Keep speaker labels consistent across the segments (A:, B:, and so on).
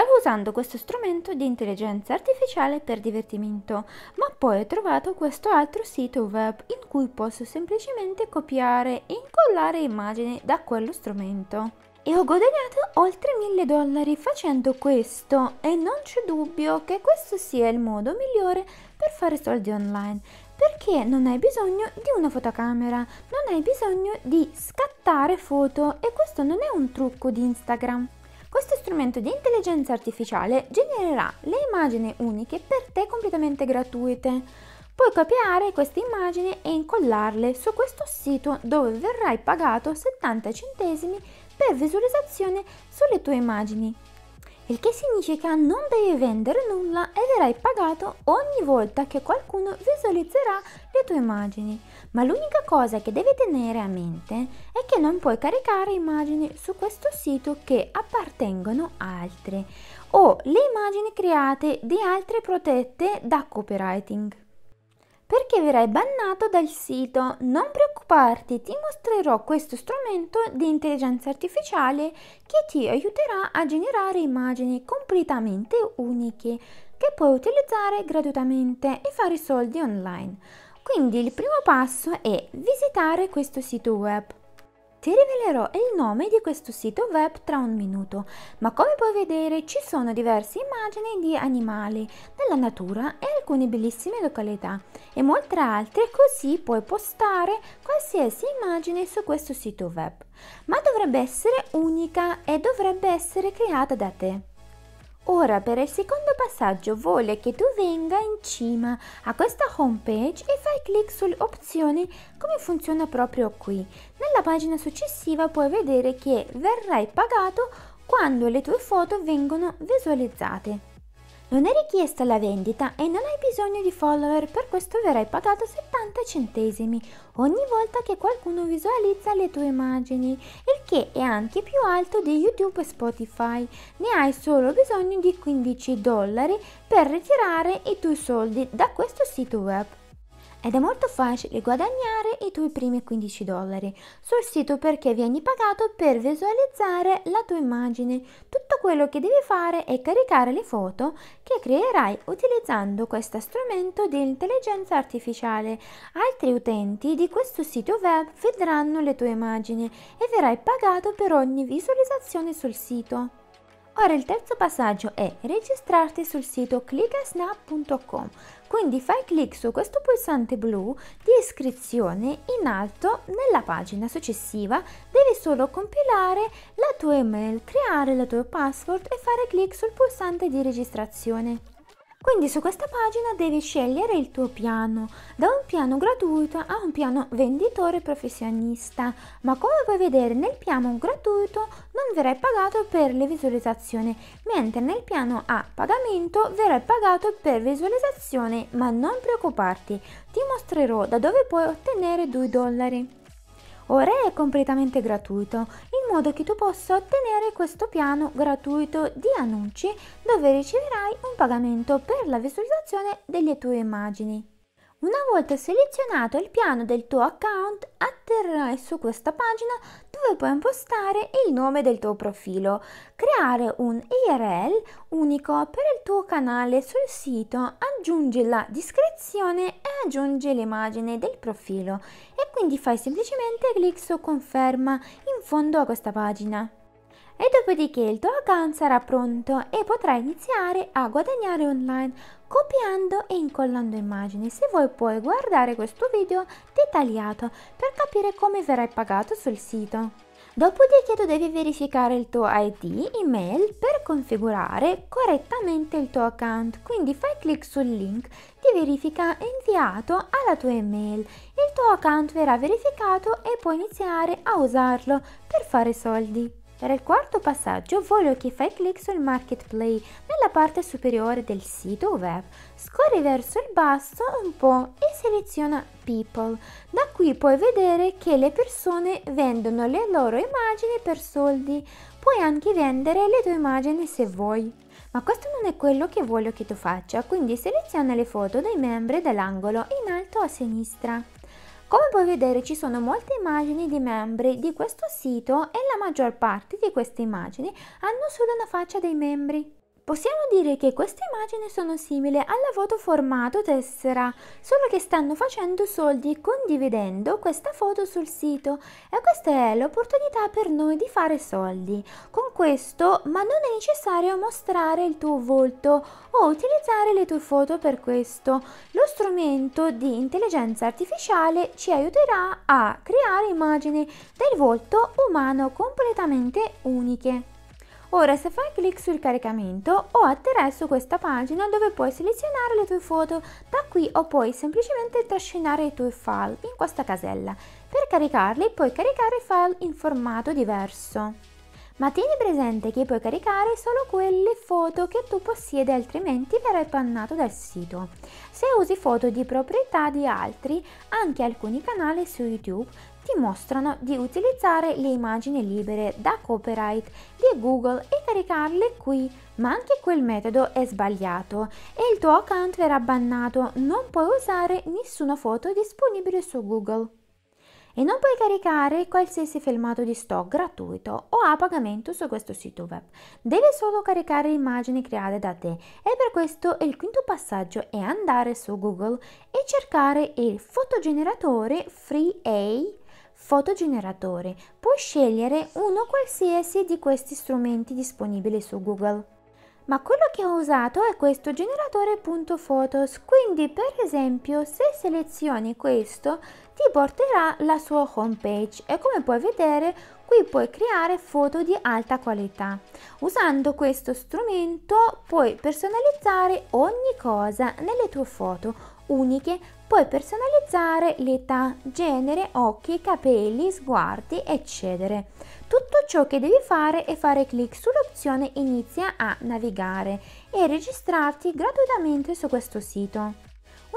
A: Stavo usando questo strumento di intelligenza artificiale per divertimento, ma poi ho trovato questo altro sito web in cui posso semplicemente copiare e incollare immagini da quello strumento e ho guadagnato oltre 1000 dollari facendo questo e non c'è dubbio che questo sia il modo migliore per fare soldi online perché non hai bisogno di una fotocamera, non hai bisogno di scattare foto e questo non è un trucco di Instagram questo strumento di intelligenza artificiale genererà le immagini uniche per te completamente gratuite. Puoi copiare queste immagini e incollarle su questo sito dove verrai pagato 70 centesimi per visualizzazione sulle tue immagini il che significa non devi vendere nulla e verrai pagato ogni volta che qualcuno visualizzerà le tue immagini. Ma l'unica cosa che devi tenere a mente è che non puoi caricare immagini su questo sito che appartengono a altri o le immagini create di altri protette da copywriting perché verrai bannato dal sito. Non preoccuparti, ti mostrerò questo strumento di intelligenza artificiale che ti aiuterà a generare immagini completamente uniche che puoi utilizzare gratuitamente e fare soldi online. Quindi il primo passo è visitare questo sito web. Ti rivelerò il nome di questo sito web tra un minuto, ma come puoi vedere ci sono diverse immagini di animali, della natura e alcune bellissime località e molte altre così puoi postare qualsiasi immagine su questo sito web, ma dovrebbe essere unica e dovrebbe essere creata da te. Ora per il secondo passaggio vuole che tu venga in cima a questa home page e fai clic sull'opzione come funziona proprio qui. Nella pagina successiva puoi vedere che verrai pagato quando le tue foto vengono visualizzate. Non è richiesta la vendita e non hai bisogno di follower, per questo verrai pagato 70 centesimi ogni volta che qualcuno visualizza le tue immagini, il che è anche più alto di YouTube e Spotify. Ne hai solo bisogno di 15 dollari per ritirare i tuoi soldi da questo sito web ed è molto facile guadagnare i tuoi primi 15 dollari sul sito perché vieni pagato per visualizzare la tua immagine. Tutto quello che devi fare è caricare le foto che creerai utilizzando questo strumento di intelligenza artificiale. Altri utenti di questo sito web vedranno le tue immagini e verrai pagato per ogni visualizzazione sul sito. Ora il terzo passaggio è registrarti sul sito clickasnap.com. quindi fai clic su questo pulsante blu di iscrizione in alto nella pagina successiva, devi solo compilare la tua email, creare la tua password e fare clic sul pulsante di registrazione. Quindi su questa pagina devi scegliere il tuo piano, da un piano gratuito a un piano venditore professionista, ma come puoi vedere nel piano gratuito non verrai pagato per le visualizzazioni, mentre nel piano a pagamento verrai pagato per visualizzazione, ma non preoccuparti, ti mostrerò da dove puoi ottenere 2 dollari. Ora è completamente gratuito, in modo che tu possa ottenere questo piano gratuito di annunci dove riceverai un pagamento per la visualizzazione delle tue immagini. Una volta selezionato il piano del tuo account, atterrai su questa pagina dove puoi impostare il nome del tuo profilo, creare un IRL unico per il tuo canale sul sito, aggiungi la descrizione e aggiunge l'immagine del profilo e quindi fai semplicemente clic su conferma in fondo a questa pagina. E dopodiché il tuo account sarà pronto e potrai iniziare a guadagnare online copiando e incollando immagini. Se vuoi puoi guardare questo video dettagliato per capire come verrai pagato sul sito. Dopodiché tu devi verificare il tuo ID, email per configurare correttamente il tuo account. Quindi fai clic sul link di verifica inviato alla tua email. Il tuo account verrà verificato e puoi iniziare a usarlo per fare soldi. Per il quarto passaggio voglio che fai clic sul marketplace nella parte superiore del sito web, scorri verso il basso un po' e seleziona People. Da qui puoi vedere che le persone vendono le loro immagini per soldi, puoi anche vendere le tue immagini se vuoi. Ma questo non è quello che voglio che tu faccia, quindi seleziona le foto dei membri dall'angolo in alto a sinistra. Come puoi vedere ci sono molte immagini di membri di questo sito e la maggior parte di queste immagini hanno solo una faccia dei membri. Possiamo dire che queste immagini sono simili alla foto formato tessera, solo che stanno facendo soldi condividendo questa foto sul sito e questa è l'opportunità per noi di fare soldi. Con questo, ma non è necessario mostrare il tuo volto o utilizzare le tue foto per questo. Lo strumento di intelligenza artificiale ci aiuterà a creare immagini del volto umano completamente uniche. Ora se fai clic sul caricamento o atterrai su questa pagina dove puoi selezionare le tue foto, da qui o puoi semplicemente trascinare i tuoi file in questa casella. Per caricarli puoi caricare file in formato diverso. Ma tieni presente che puoi caricare solo quelle foto che tu possiedi altrimenti verrai pannato dal sito. Se usi foto di proprietà di altri, anche alcuni canali su YouTube ti mostrano di utilizzare le immagini libere da copyright di Google e caricarle qui, ma anche quel metodo è sbagliato e il tuo account verrà bannato, non puoi usare nessuna foto disponibile su Google. E non puoi caricare qualsiasi filmato di stock gratuito o a pagamento su questo sito web. Devi solo caricare immagini create da te e per questo il quinto passaggio è andare su Google e cercare il fotogeneratore FreeA fotogeneratore, puoi scegliere uno qualsiasi di questi strumenti disponibili su Google. Ma quello che ho usato è questo generatore.photos, quindi per esempio se selezioni questo ti porterà la sua homepage e come puoi vedere qui puoi creare foto di alta qualità. Usando questo strumento puoi personalizzare ogni cosa nelle tue foto uniche, puoi personalizzare l'età, genere, occhi, capelli, sguardi, eccetera. Tutto ciò che devi fare è fare clic sull'opzione Inizia a navigare e registrarti gratuitamente su questo sito.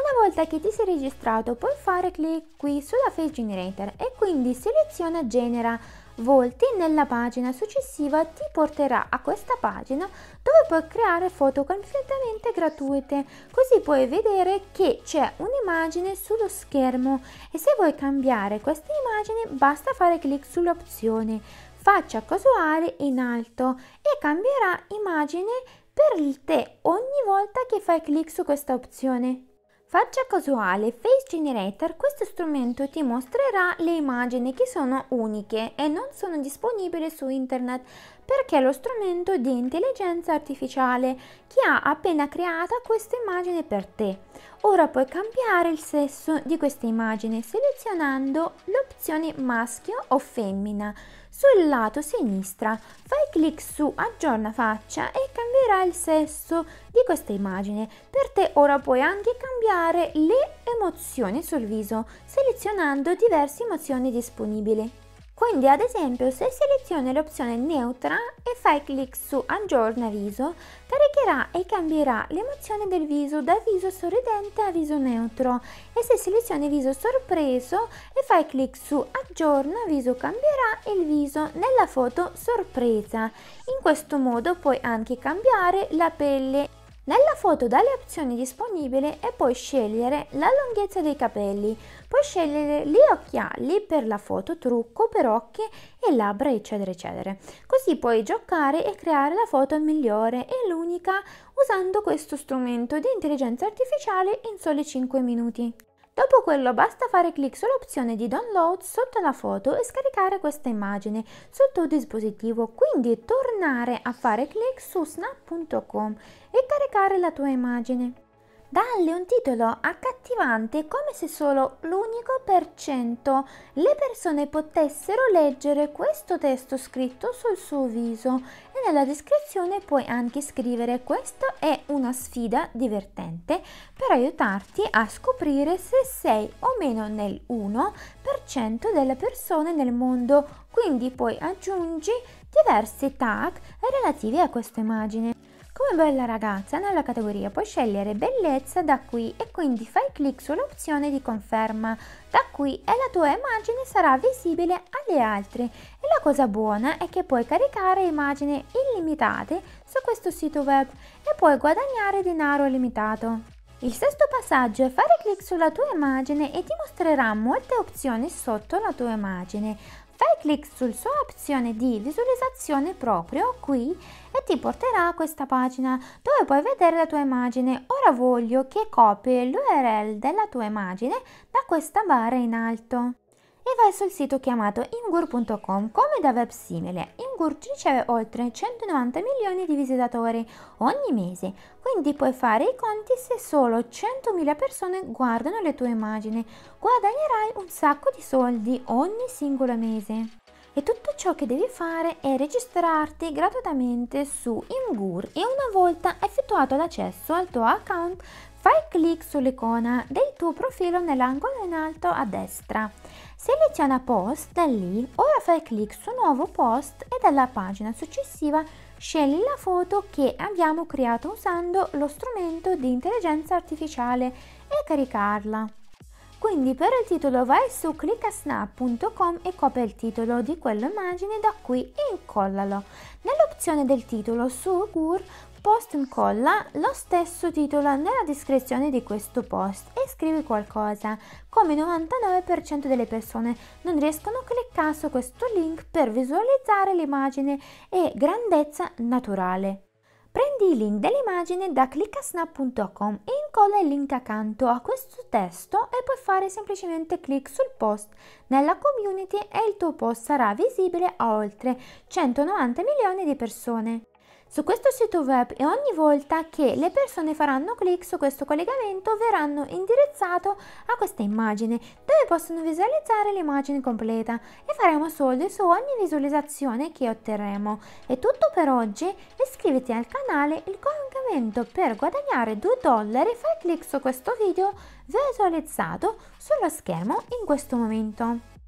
A: Una volta che ti sei registrato puoi fare clic qui sulla Face Generator e quindi seleziona Genera volti nella pagina successiva ti porterà a questa pagina dove puoi creare foto completamente gratuite così puoi vedere che c'è un'immagine sullo schermo e se vuoi cambiare questa immagine basta fare clic sull'opzione faccia casuale in alto e cambierà immagine per te ogni volta che fai clic su questa opzione Faccia casuale Face Generator, questo strumento ti mostrerà le immagini che sono uniche e non sono disponibili su internet perché è lo strumento di intelligenza artificiale che ha appena creato questa immagine per te. Ora puoi cambiare il sesso di questa immagine selezionando l'opzione maschio o femmina. Sul lato sinistra fai clic su aggiorna faccia e cambierà il sesso di questa immagine. Per te ora puoi anche cambiare le emozioni sul viso selezionando diverse emozioni disponibili. Quindi ad esempio se selezioni l'opzione neutra e fai clic su aggiorna viso, caricherà e cambierà l'emozione del viso da viso sorridente a viso neutro e se selezioni viso sorpreso e fai clic su aggiorna viso cambierà il viso nella foto sorpresa. In questo modo puoi anche cambiare la pelle nella foto dalle opzioni disponibili e puoi scegliere la lunghezza dei capelli, puoi scegliere gli occhiali per la foto, trucco per occhi e labbra eccetera eccetera. Così puoi giocare e creare la foto migliore e l'unica usando questo strumento di intelligenza artificiale in soli 5 minuti. Dopo quello basta fare clic sull'opzione di download sotto la foto e scaricare questa immagine sul tuo dispositivo, quindi tornare a fare clic su snap.com e caricare la tua immagine dalle un titolo accattivante come se solo l'unico per cento le persone potessero leggere questo testo scritto sul suo viso e nella descrizione puoi anche scrivere questa è una sfida divertente per aiutarti a scoprire se sei o meno nel 1% delle persone nel mondo, quindi poi aggiungi diversi tag relativi a questa immagine. Come bella ragazza nella categoria puoi scegliere bellezza da qui e quindi fai clic sull'opzione di conferma. Da qui e la tua immagine sarà visibile alle altre e la cosa buona è che puoi caricare immagini illimitate su questo sito web e puoi guadagnare denaro limitato. Il sesto passaggio è fare clic sulla tua immagine e ti mostrerà molte opzioni sotto la tua immagine. Fai clic sul suo opzione di visualizzazione proprio qui e ti porterà a questa pagina dove puoi vedere la tua immagine. Ora voglio che copi l'URL della tua immagine da questa barra in alto e vai sul sito chiamato ingur.com come da web simile. Imgur riceve oltre 190 milioni di visitatori ogni mese, quindi puoi fare i conti se solo 100.000 persone guardano le tue immagini. Guadagnerai un sacco di soldi ogni singolo mese. E tutto ciò che devi fare è registrarti gratuitamente su Imgur e una volta effettuato l'accesso al tuo account Fai clic sull'icona del tuo profilo nell'angolo in alto a destra. Seleziona Post da lì, ora fai clic su Nuovo Post e dalla pagina successiva scegli la foto che abbiamo creato usando lo strumento di intelligenza artificiale e caricarla. Quindi per il titolo vai su clickasnap.com e copia il titolo di quell'immagine da qui e incollalo. Nell'opzione del titolo su Google Post incolla lo stesso titolo nella descrizione di questo post e scrivi qualcosa. Come il 99% delle persone non riescono a cliccare su questo link per visualizzare l'immagine e grandezza naturale. Prendi il link dell'immagine da clickasnap.com e incolla il link accanto a questo testo e puoi fare semplicemente clic sul post nella community e il tuo post sarà visibile a oltre 190 milioni di persone su questo sito web e ogni volta che le persone faranno clic su questo collegamento verranno indirizzato a questa immagine dove possono visualizzare l'immagine completa e faremo soldi su ogni visualizzazione che otterremo. È tutto per oggi, iscriviti al canale, il collegamento per guadagnare 2 dollari, fai clic su questo video visualizzato sullo schermo in questo momento.